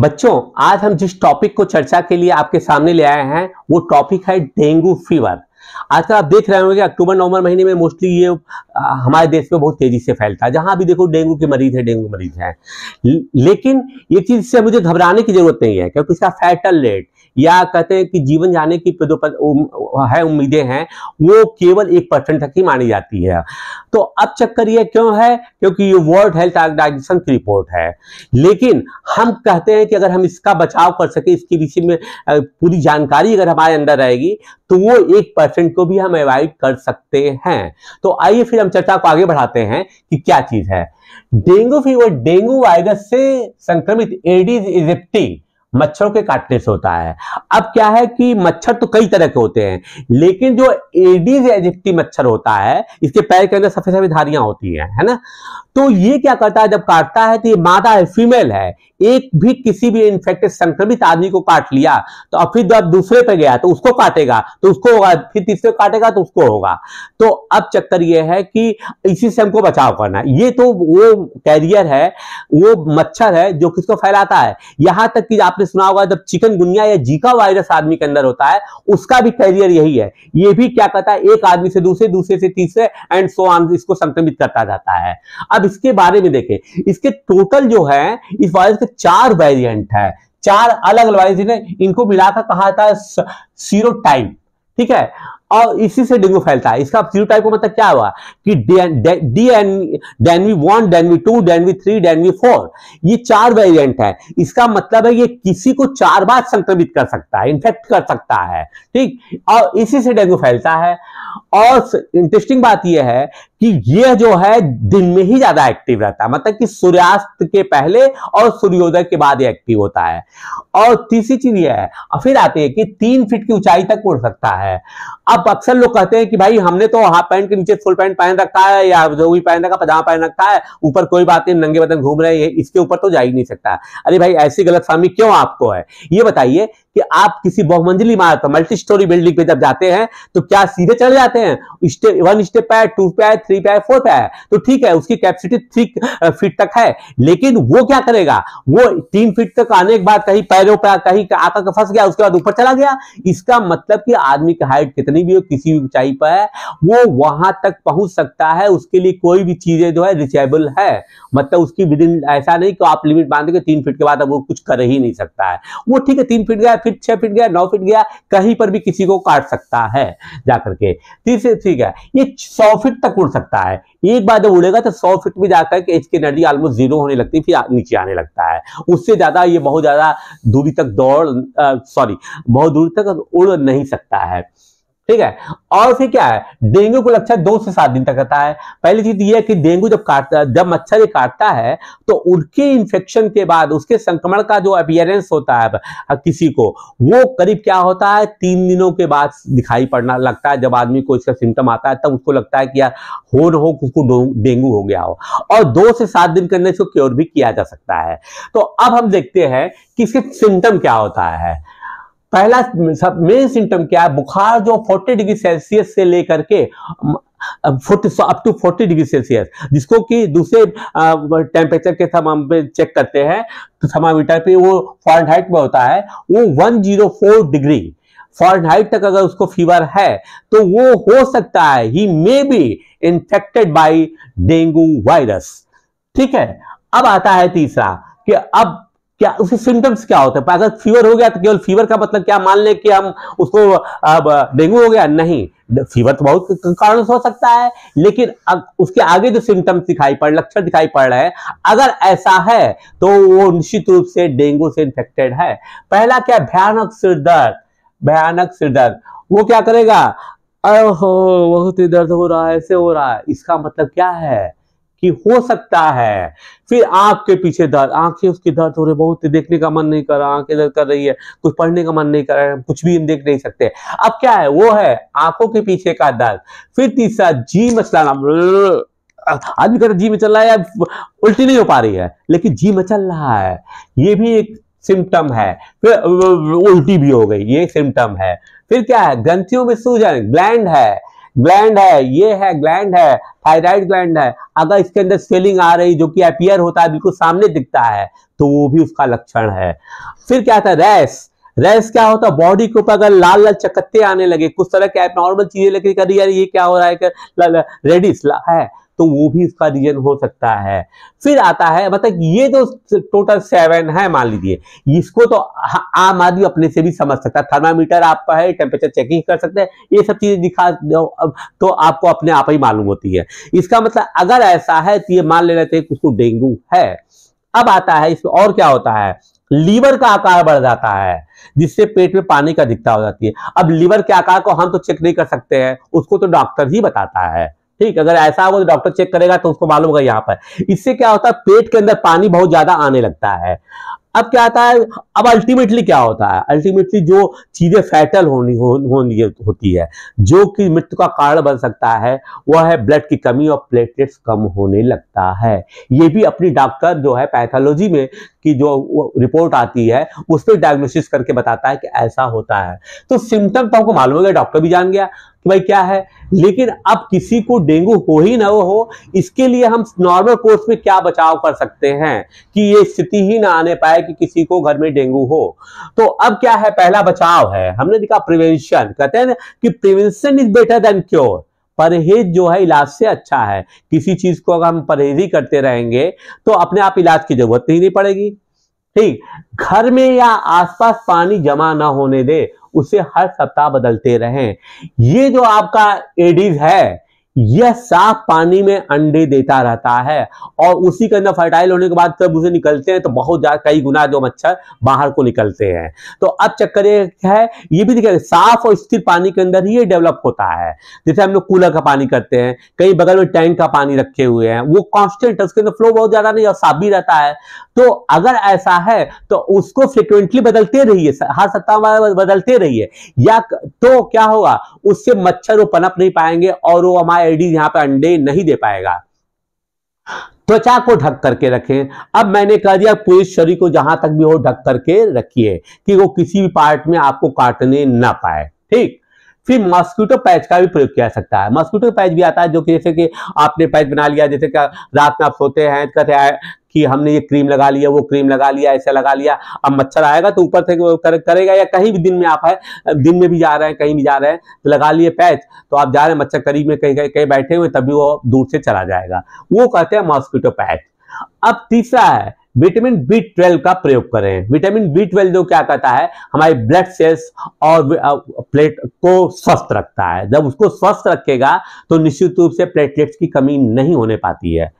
बच्चों आज हम जिस टॉपिक को चर्चा के लिए आपके सामने ले आए हैं वो टॉपिक है डेंगू फीवर आजकल तो आप देख रहे होंगे अक्टूबर नवंबर महीने में मोस्टली ये हमारे देश में बहुत तेजी से फैलता है जहां भी देखो डेंगू के मरीज है डेंगू मरीज है लेकिन ये चीज से मुझे घबराने की जरूरत नहीं है क्योंकि इसका फैटल रेट या कहते हैं कि जीवन जाने की जो है उम्मीदें हैं वो केवल एक परसेंट तक ही मानी जाती है तो अब चक्कर ये क्यों है क्योंकि ये वर्ल्ड हेल्थ ऑर्गेनाइजेशन की रिपोर्ट है लेकिन हम कहते हैं कि अगर हम इसका बचाव कर सके इसके विषय में पूरी जानकारी अगर हमारे अंदर रहेगी तो वो एक परसेंट को भी हम अवॉइड कर सकते हैं तो आइए फिर हम चर्चा को आगे बढ़ाते हैं कि क्या चीज है डेंगू फीवर डेंगू वायरस से संक्रमित एडीज इजिप्टी मच्छरों के काटने से होता है अब क्या है कि मच्छर तो कई तरह के होते हैं लेकिन जो एडीज एजिप्टी मच्छर होता है इसके पैर के अंदर सफेद सफेद धारियां होती हैं है ना तो ये क्या करता है जब काटता है तो ये मादा है फीमेल है एक भी किसी भी इन्फेक्टेड संक्रमित आदमी को काट लिया तो अब फिर जब दूसरे पे गया तो उसको काटेगा तो उसको होगा फिर तीसरे काटेगा तो उसको होगा तो अब चक्कर ये है कि इसी से हमको बचाव करना है ये तो वो कैरियर है वो मच्छर है जो किसको फैलाता है यहां तक कि आपने आपने सुना होगा जब चिकन गुनिया या जीका वायरस आदमी के अंदर होता है उसका भी कैरियर यही है ये भी क्या करता है एक आदमी से दूसरे दूसरे से तीसरे एंड सो आम इसको संक्रमित करता जाता है अब इसके बारे में देखें इसके टोटल जो है इस वायरस के चार वेरियंट है चार अलग अलग वायरस इनको मिलाकर कहा था सीरो टाइप ठीक है और इसी से डेंगू फैलता है इसका जीरोटाइप का मतलब क्या हुआ कि DENV one DENV two DENV three DENV four ये चार वेरिएंट है इसका मतलब है ये किसी को चार बार संक्रमित कर सकता है इन्फेक्ट कर सकता है ठीक और इसी से डेंगू फैलता है और इंटरेस्टिंग बात ये है कि यह जो है दिन में ही ज्यादा एक्टिव रहता है मतलब कि सूर्यास्त के पहले और सूर्योदय के बाद ये एक्टिव होता है और तीसरी चीज यह है और फिर आते हैं कि तीन फीट की ऊंचाई तक उड़ सकता है अब अक्सर लोग कहते हैं कि भाई हमने तो हाफ पैंट के नीचे फुल पैंट पहन रखा है या जो भी पहन रखा पजामा पहन रखा है ऊपर कोई बात नहीं नंगे बदन घूम रहे हैं इसके ऊपर तो जा ही नहीं सकता अरे भाई ऐसी गलत क्यों आपको है ये बताइए कि आप किसी बहुमंजिली इमारत पर मल्टी स्टोरी बिल्डिंग पे जब जाते हैं तो क्या सीधे चले जाते हैं स्टेप वन स्टेप आए टू पे आए थ्री पे आए फोर पे आए तो ठीक है उसकी कैपेसिटी थ्री फीट तक है लेकिन वो क्या करेगा वो तीन फीट तक आने के बाद कहीं पैरों पर कहीं आकर फंस गया उसके बाद ऊपर चला गया इसका मतलब कि आदमी की हाइट कितनी भी हो किसी भी ऊंचाई पर है वो वहां तक पहुंच सकता है उसके लिए कोई भी चीजें जो है रिचेबल है मतलब उसकी विदिन ऐसा नहीं कि आप लिमिट बांध के तीन फीट के बाद अब वो कुछ कर ही नहीं सकता है वो ठीक है तीन फीट गया फीट छह फीट गया नौ फीट गया कहीं पर भी किसी को काट सकता है जाकर के तीसरे ठीक है ये सौ फीट तक उड़ सकता है एक बार जब उड़ेगा तो सौ फीट भी जाकर के इसकी एनर्जी ऑलमोस्ट जीरो होने लगती है फिर नीचे आने लगता है उससे ज्यादा ये बहुत ज्यादा दूरी तक दौड़ सॉरी बहुत दूर तक उड़ नहीं सकता है ठीक है और फिर क्या है डेंगू को लक्षण दो से सात दिन तक रहता है पहली चीज ये है कि डेंगू जब काटता जब मच्छर ये काटता है तो उनके इन्फेक्शन के बाद उसके संक्रमण का जो अपियरेंस होता है किसी को वो करीब क्या होता है तीन दिनों के बाद दिखाई पड़ना लगता है जब आदमी को इसका सिम्टम आता है तब उसको लगता है कि यार हो न हो उसको डेंगू हो गया हो और दो से सात दिन करने से क्योर भी किया जा सकता है तो अब हम देखते हैं कि इसके सिम्टम क्या होता है पहला सब मेन सिम्टम क्या है बुखार जो 40 डिग्री सेल्सियस से लेकर के अप टू 40 डिग्री सेल्सियस जिसको कि दूसरे टेम्परेचर के समान पे चेक करते हैं तो थर्मामीटर पे वो फॉरनहाइट में होता है वो 104 डिग्री फॉरनहाइट तक अगर उसको फीवर है तो वो हो सकता है ही may be infected by dengue virus ठीक है अब आता है तीसरा कि अब क्या उसके सिम्टम्स क्या होते हैं अगर फीवर हो गया तो केवल फीवर का मतलब क्या मान लें कि हम उसको डेंगू हो गया नहीं फीवर तो बहुत कारण हो सकता है लेकिन उसके आगे जो सिम्टम्स दिखाई पड़ लक्षण दिखाई पड़ रहे हैं अगर ऐसा है तो वो निश्चित रूप से डेंगू से इन्फेक्टेड है पहला क्या भयानक सिरदर्द भयानक सिरदर्द वो क्या करेगा हो बहुत ही दर्द हो रहा है ऐसे हो रहा है इसका मतलब क्या है कि हो सकता है फिर आपके पीछे दर्द आंखें उसकी दर्द हो रही बहुत देखने का मन नहीं कर रहा आंखें दर्द कर रही है कुछ पढ़ने का मन नहीं कर रहा है कुछ भी हम देख नहीं सकते अब क्या है वो है आंखों के पीछे का दर्द फिर तीसरा जी मचलाना आदमी कहते जी मचल रहा है उल्टी नहीं हो पा रही है लेकिन जी मचल रहा है ये भी एक सिम्टम है फिर उल्टी भी हो गई ये सिम्टम है फिर क्या है ग्रंथियों में सूजन ग्लैंड है ग्लैंड है ये है ग्लैंड है थायराइड ग्लैंड है अगर इसके अंदर स्वेलिंग आ रही जो कि अपियर होता है बिल्कुल सामने दिखता है तो वो भी उसका लक्षण है फिर क्या था रैस रैस क्या होता है बॉडी के ऊपर अगर लाल लाल चकत्ते आने लगे कुछ तरह के नॉर्मल चीजें लगे कर यार ये क्या हो रहा है रेडिस है तो वो भी इसका रीजन हो सकता है फिर आता है मतलब ये जो तो टोटल सेवन है मान लीजिए इसको तो आम आदमी अपने से भी समझ सकता है थर्मामीटर आपका है टेम्परेचर चेकिंग कर सकते हैं ये सब चीजें दिखा तो आपको अपने आप ही मालूम होती है इसका मतलब अगर ऐसा है तो ये मान लेना हैं उसको डेंगू है अब आता है इसमें और क्या होता है लीवर का आकार बढ़ जाता है जिससे पेट में पानी का दिखता हो जाती है अब लीवर के आकार को हम तो चेक नहीं कर सकते हैं उसको तो डॉक्टर ही बताता है ठीक अगर ऐसा होगा तो डॉक्टर चेक करेगा तो उसको मालूम होगा यहाँ पर इससे क्या होता है पेट के अंदर पानी बहुत ज्यादा आने लगता है अब क्या आता है अब अल्टीमेटली क्या होता है अल्टीमेटली जो चीजें फैटल होनी हो, होनी होती है जो कि मृत्यु का कारण बन सकता है वह है ब्लड की कमी और प्लेटलेट्स कम होने लगता है ये भी अपनी डॉक्टर जो है पैथोलॉजी में की जो रिपोर्ट आती है उस पर डायग्नोसिस करके बताता है कि ऐसा होता है तो सिम्टम तो हमको मालूम हो गया डॉक्टर भी जान गया कि भाई क्या है लेकिन अब किसी को डेंगू हो ही ना हो इसके लिए हम नॉर्मल कोर्स में क्या बचाव कर सकते हैं कि ये स्थिति ही ना आने पाए कि किसी को घर में डेंगू हो तो अब क्या है पहला बचाव है हमने देखा प्रिवेंशन कहते हैं कि prevention is better than cure परहेज जो है इलाज से अच्छा है किसी चीज को अगर हम परहेज ही करते रहेंगे तो अपने आप इलाज की जरूरत ही नहीं पड़ेगी ठीक घर में या आसपास पानी जमा ना होने दे उसे हर सप्ताह बदलते रहें ये जो आपका एडीज है यह साफ पानी में अंडे देता रहता है और उसी के अंदर फर्टाइल होने के बाद जब उसे निकलते हैं तो बहुत ज्यादा कई गुना जो मच्छर बाहर को निकलते हैं तो अब चक्कर है ये भी देखिए साफ और स्थिर पानी के अंदर ही ये डेवलप होता है जैसे हम लोग कूलर का पानी करते हैं कई बगल में टैंक का पानी रखे हुए हैं वो कॉन्स्टेंट है उसके अंदर फ्लो बहुत ज्यादा नहीं और साफ भी रहता है तो अगर ऐसा है तो उसको फ्रिक्वेंटली बदलते रहिए हर सप्ताह बदलते रहिए या तो क्या होगा उससे मच्छर वो पनप नहीं पाएंगे और वो हमारे एडीज यहां पर अंडे नहीं दे पाएगा त्वचा को ढक करके रखें अब मैंने कह दिया पूरे शरीर को जहां तक भी हो ढक करके रखिए कि वो किसी भी पार्ट में आपको काटने ना पाए ठीक फिर मॉस्क्यूटो पैच का भी प्रयोग किया सकता है मॉस्क्यूटो पैच भी आता है जो कि जैसे कि आपने पैच बना लिया जैसे कि रात में आप सोते हैं कहते हैं कि हमने ये क्रीम लगा लिया वो क्रीम लगा लिया ऐसा लगा लिया अब मच्छर आएगा तो ऊपर से कर, करेगा या कहीं भी दिन में आप है दिन में भी जा रहे हैं कहीं भी जा रहे हैं तो लगा लिए पैच तो आप जा रहे हैं मच्छर करीब में कहीं कहीं बैठे हुए तभी वो दूर से चला जाएगा वो कहते हैं मॉस्किटो पैच अब तीसरा है विटामिन बी ट्वेल्व का प्रयोग करें विटामिन बी ट्वेल्व जो क्या करता है हमारे ब्लड सेल्स और प्लेट को स्वस्थ रखता है जब उसको स्वस्थ रखेगा तो निश्चित रूप से प्लेटलेट्स की कमी नहीं होने पाती है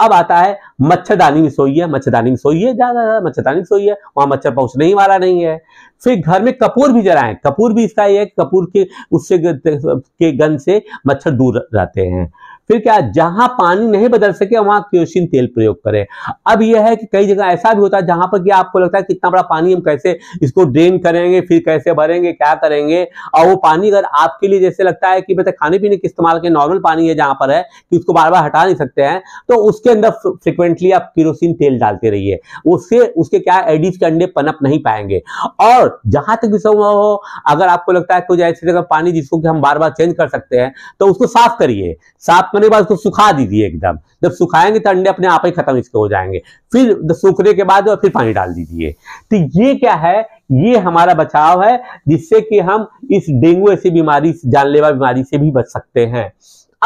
अब आता है मच्छरदानी में सोइए मच्छरदानी में सोइए ज्यादा मच्छरदानी में सोइए वहां मच्छर पहुंचने ही वाला नहीं है फिर घर में कपूर भी जलाएं कपूर भी इसका यह है कपूर के उससे के गंध से मच्छर दूर रहते हैं फिर क्या जहां पानी नहीं बदल सके वहां क्योशिन तेल प्रयोग करें अब यह है कि कई जगह ऐसा भी होता है जहां पर कि आपको लगता है कितना बड़ा पानी हम कैसे इसको ड्रेन करेंगे फिर कैसे भरेंगे क्या करेंगे और वो पानी अगर आपके लिए जैसे लगता है कि मतलब खाने पीने के इस्तेमाल के नॉर्मल पानी है जहां पर है कि उसको बार बार हटा नहीं सकते हैं तो उसके अंदर फ्रिक्वेंटली आप किरोसिन तेल डालते रहिए उससे उसके क्या एडिस के अंडे पनप नहीं पाएंगे और जहां तक संभव हो अगर आपको लगता है कुछ ऐसी जगह पानी जिसको कि हम बार बार चेंज कर सकते हैं तो उसको साफ करिए साफ पकने के बाद उसको सुखा दीजिए एकदम जब सुखाएंगे तो अंडे अपने आप ही खत्म इसके हो जाएंगे फिर सूखने के बाद फिर पानी डाल दीजिए तो ये क्या है ये हमारा बचाव है जिससे कि हम इस डेंगू ऐसी बीमारी जानलेवा बीमारी से भी बच सकते हैं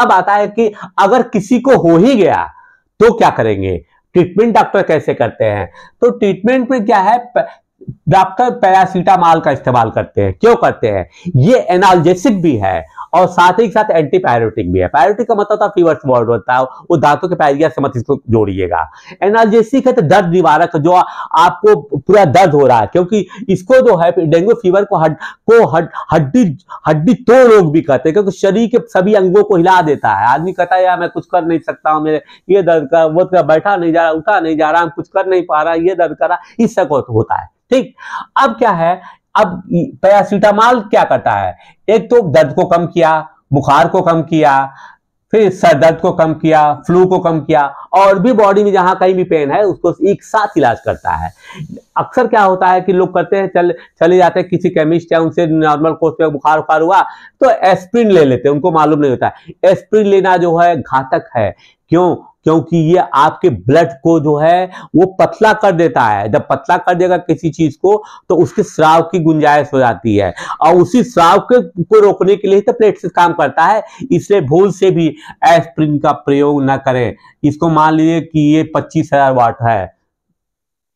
अब आता है कि अगर किसी को हो ही गया तो क्या करेंगे ट्रीटमेंट डॉक्टर कैसे करते हैं तो ट्रीटमेंट में क्या है डॉक्टर पैरासीटामॉल का इस्तेमाल करते हैं क्यों करते हैं ये एनाल्जेसिक भी है और साथ ही साथ एंटी पायरोटिक भी है पायरोटिक का मतलब होता है फीवर वर्ड होता है वो दांतों के पैरिया से मत इसको जोड़िएगा एनालजेसिक है तो दर्द निवारक जो आपको पूरा दर्द हो रहा है क्योंकि इसको जो है डेंगू फीवर को हड को हड्डी हड्डी तो रोग भी कहते हैं क्योंकि शरीर के सभी अंगों को हिला देता है आदमी कहता है यार मैं कुछ कर नहीं सकता हूं मेरे ये दर्द कर वो कर तो बैठा नहीं जा रहा उठा नहीं जा रहा कुछ कर नहीं पा रहा ये दर्द कर रहा इस सब होता है ठीक अब क्या है अब पैरासीटामॉल क्या करता है एक तो दर्द को कम किया बुखार को कम किया फिर सर दर्द को कम किया फ्लू को कम किया और भी बॉडी में जहां कहीं भी पेन है उसको एक साथ इलाज करता है अक्सर क्या होता है कि लोग करते हैं चल चले जाते हैं किसी केमिस्ट या उनसे नॉर्मल कोर्स में बुखार उखार हुआ तो एस्प्रिन ले लेते हैं उनको मालूम नहीं होता एस्प्रिन लेना जो है घातक है क्यों क्योंकि ये आपके ब्लड को जो है वो पतला कर देता है जब पतला कर देगा किसी चीज को तो उसके श्राव की गुंजाइश हो जाती है और उसी श्राव के को रोकने के लिए तो प्लेटलेट काम करता है इसलिए भूल से भी एस्प्रिन का प्रयोग न करें इसको मान लीजिए कि ये पच्चीस हजार वाट है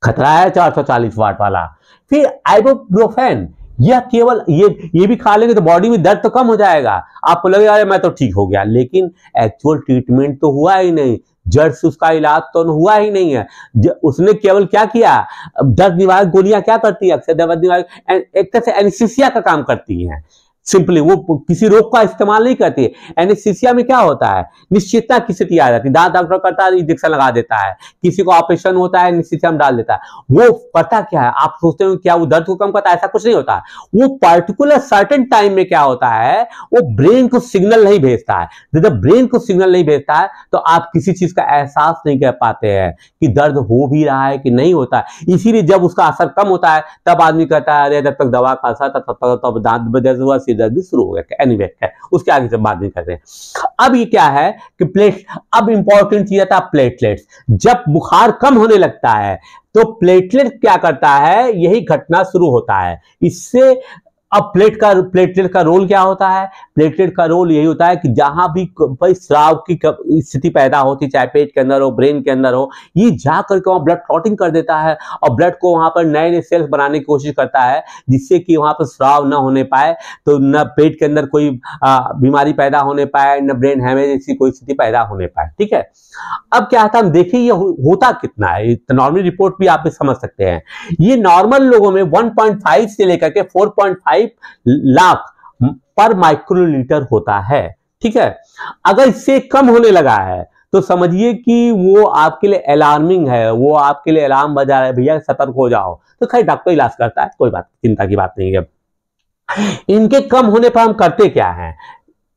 खतरा है चार सौ चालीस वाट वाला फिर आइबोप्रोफेन यह केवल ये ये भी खा लेंगे तो बॉडी में दर्द तो कम हो जाएगा आपको लगेगा अरे मैं तो ठीक हो गया लेकिन एक्चुअल ट्रीटमेंट तो हुआ ही नहीं जड़ से उसका इलाज तो हुआ ही नहीं है उसने केवल क्या किया दर्द निवारक गोलियां क्या करती है अक्सर दर्द निवारक एक तरह से एनसीसिया का काम करती हैं सिंपली वो किसी रोग का इस्तेमाल नहीं करती एनेस्थीसिया में क्या होता है निश्चितता की स्थिति आ जाती है डॉक्टर करता है इंजेक्शन लगा देता है किसी को ऑपरेशन होता है एनेस्थीसिया में डाल देता है वो करता क्या है आप सोचते हो क्या वो दर्द को कम करता है ऐसा कुछ नहीं होता वो पर्टिकुलर सर्टन टाइम में क्या होता है वो ब्रेन को सिग्नल नहीं भेजता है जब ब्रेन को सिग्नल नहीं भेजता है तो आप किसी चीज का एहसास नहीं कर पाते हैं कि दर्द हो भी रहा है कि नहीं होता है इसीलिए जब उसका असर कम होता है तब आदमी कहता है अरे जब तक दवा का असर तब तक तो दांत बदल हुआ की दर्द भी शुरू हो गया एनी है उसके आगे से बात नहीं करते अब ये क्या है कि प्लेट अब इंपॉर्टेंट चीज आता है तो प्लेटलेट्स जब बुखार कम होने लगता है तो प्लेटलेट क्या करता है यही घटना शुरू होता है इससे अब प्लेट का प्लेटलेट का रोल क्या होता है प्लेटलेट का रोल यही होता है कि जहां भी भाई श्राव की स्थिति पैदा होती चाहे पेट के अंदर हो ब्रेन के अंदर हो ये जा करके वहां ब्लड क्लॉटिंग कर देता है और ब्लड को वहां पर नए नए सेल्स बनाने की कोशिश करता है जिससे कि वहां पर श्राव न होने पाए तो न पेट के अंदर कोई बीमारी पैदा होने पाए न ब्रेन हैमेज ऐसी कोई स्थिति पैदा होने पाए ठीक है अब क्या होता है हम देखिए ये होता कितना है नॉर्मल रिपोर्ट तो भी आप समझ सकते हैं ये नॉर्मल लोगों में वन से लेकर के फोर फाइव लाख पर माइक्रोलीटर होता है ठीक है अगर इससे कम होने लगा है तो समझिए कि वो आपके लिए अलार्मिंग है वो आपके लिए अलार्म बजा रहा है भैया सतर्क हो जाओ तो खैर डॉक्टर इलाज करता है कोई बात चिंता की बात नहीं है इनके कम होने पर हम करते क्या है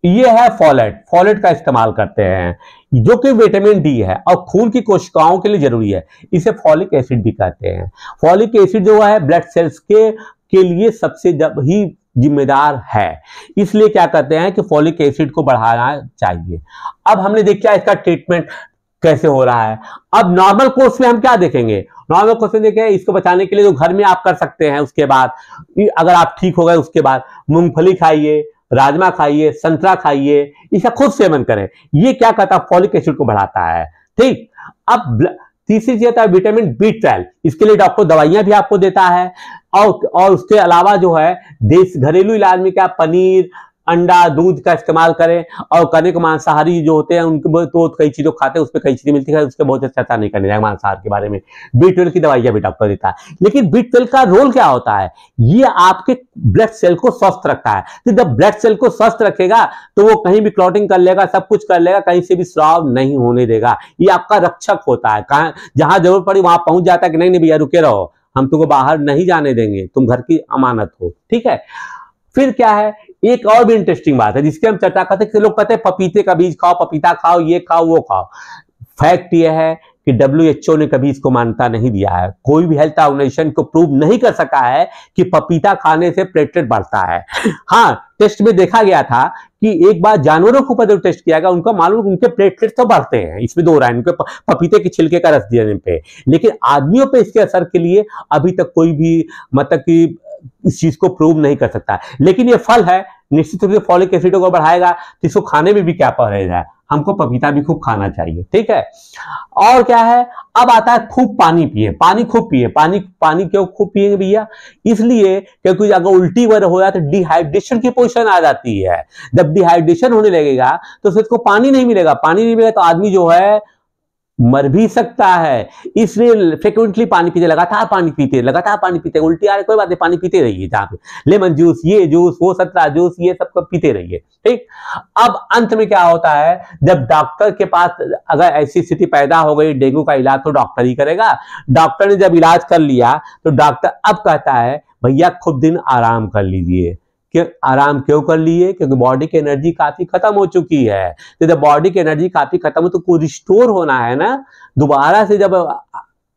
ये है फॉलेट फॉलेट का इस्तेमाल करते हैं जो कि विटामिन डी है और खून की कोशिकाओं के लिए जरूरी है इसे फॉलिक एसिड भी कहते हैं फॉलिक एसिड जो है ब्लड सेल्स के के लिए सबसे जब ही जिम्मेदार है इसलिए क्या कहते हैं कि फॉलिक एसिड को बढ़ाना चाहिए अब हमने देखा इसका ट्रीटमेंट कैसे हो रहा है अब नॉर्मल कोर्स में हम क्या देखेंगे नॉर्मल कोर्स में देखें इसको बचाने के लिए जो तो घर में आप कर सकते हैं उसके बाद अगर आप ठीक हो गए उसके बाद मूंगफली खाइए राजमा खाइए संतरा खाइए इसका खुद सेवन करें ये क्या करता है फॉलिक एसिड को बढ़ाता है ठीक अब तीसरी चीज है विटामिन बी ट्वेल्व इसके लिए डॉक्टर दवाइयां भी आपको देता है और और उसके अलावा जो है देश घरेलू इलाज में क्या पनीर अंडा दूध का इस्तेमाल करें और करने को मांसाहारी जो होते हैं उनके तो कई चीज़ों खाते हैं पर कई चीज़ें मिलती है उसके बहुत चर्चा नहीं करने मांसाहार के बारे में बी ट्वेल्व की दवाइयां भी डॉक्टर देता है लेकिन बी ट्वेल्व का रोल क्या होता है ये आपके ब्लड सेल को स्वस्थ रखता है तो जब ब्लड सेल को स्वस्थ रखेगा तो वो कहीं भी क्लॉटिंग कर लेगा सब कुछ कर लेगा कहीं से भी स्राव नहीं होने देगा ये आपका रक्षक होता है कहा जहां जरूरत पड़ी वहां पहुंच जाता है कि नहीं नहीं भैया रुके रहो हम तुमको बाहर नहीं जाने देंगे तुम घर की अमानत हो ठीक है फिर क्या है एक और भी इंटरेस्टिंग बात है जिसके हम चर्चा करते हैं लोग कहते हैं पपीते का बीज खाओ पपीता खाओ ये खाओ वो खाओ फैक्ट ये है कि डब्ल्यू ने कभी इसको मान्यता नहीं दिया है कोई भी हेल्थ ऑर्गेनाइजेशन को प्रूव नहीं कर सका है कि पपीता खाने से प्लेटलेट बढ़ता है हाँ टेस्ट में देखा गया था कि एक बार जानवरों के ऊपर जब टेस्ट किया गया उनका मालूम उनके प्लेटलेट तो बढ़ते हैं इसमें दो राय उनके पपीते के छिलके का रस देने पे लेकिन आदमियों पे इसके असर के लिए अभी तक कोई भी मतलब कि इस चीज को प्रूव नहीं कर सकता लेकिन ये फल है निश्चित रूप से फॉलिक एसिडों को बढ़ाएगा तो इसको खाने में भी क्या पड़ेगा है हमको पपीता भी खूब खाना चाहिए ठीक है और क्या है अब आता है खूब पानी पिए पानी खूब पिए पानी पानी क्यों खूब पिए भैया इसलिए क्योंकि अगर उल्टी वगैरह हो जाए तो डिहाइड्रेशन की पोजिशन आ जाती है जब डिहाइड्रेशन होने लगेगा तो फिर को तो पानी नहीं मिलेगा पानी नहीं मिलेगा तो आदमी जो है मर भी सकता है इसलिए फ्रिक्वेंटली पानी पीते लगातार पानी पीते लगातार पानी पीते उल्टी आ रही कोई बात नहीं पानी पीते रहिए जहां पे लेमन जूस ये जूस वो सतरा जूस ये सब सब पीते रहिए ठीक अब अंत में क्या होता है जब डॉक्टर के पास अगर ऐसी स्थिति पैदा हो गई डेंगू का इलाज तो डॉक्टर ही करेगा डॉक्टर ने जब इलाज कर लिया तो डॉक्टर अब कहता है भैया खुद दिन आराम कर लीजिए कि आराम क्यों कर लिए क्योंकि बॉडी की एनर्जी काफी खत्म हो चुकी है तो जब बॉडी की एनर्जी काफी खत्म हो तो को रिस्टोर होना है ना दोबारा से जब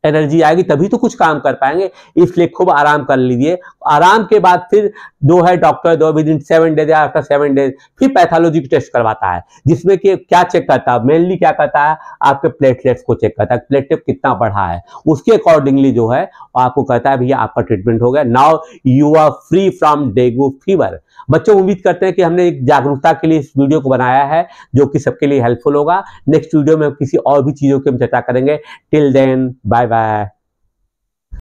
एनर्जी आएगी तभी तो कुछ काम कर पाएंगे इसलिए खूब आराम कर लीजिए आराम के बाद फिर दो है डॉक्टर दो विद इन सेवन डेज या आफ्टर सेवन डेज फिर पैथोलॉजी टेस्ट करवाता है जिसमें कि क्या चेक करता है मेनली क्या करता है आपके प्लेटलेट्स को चेक करता है प्लेटलेट कितना बढ़ा है उसके अकॉर्डिंगली जो है आपको कहता है भैया आपका ट्रीटमेंट हो गया now you are free from dengue fever बच्चों उम्मीद करते हैं कि हमने एक जागरूकता के लिए इस वीडियो को बनाया है जो कि सबके लिए हेल्पफुल होगा नेक्स्ट वीडियो में किसी और भी चीज़ों की हम चर्चा करेंगे टिल देन बाय बाय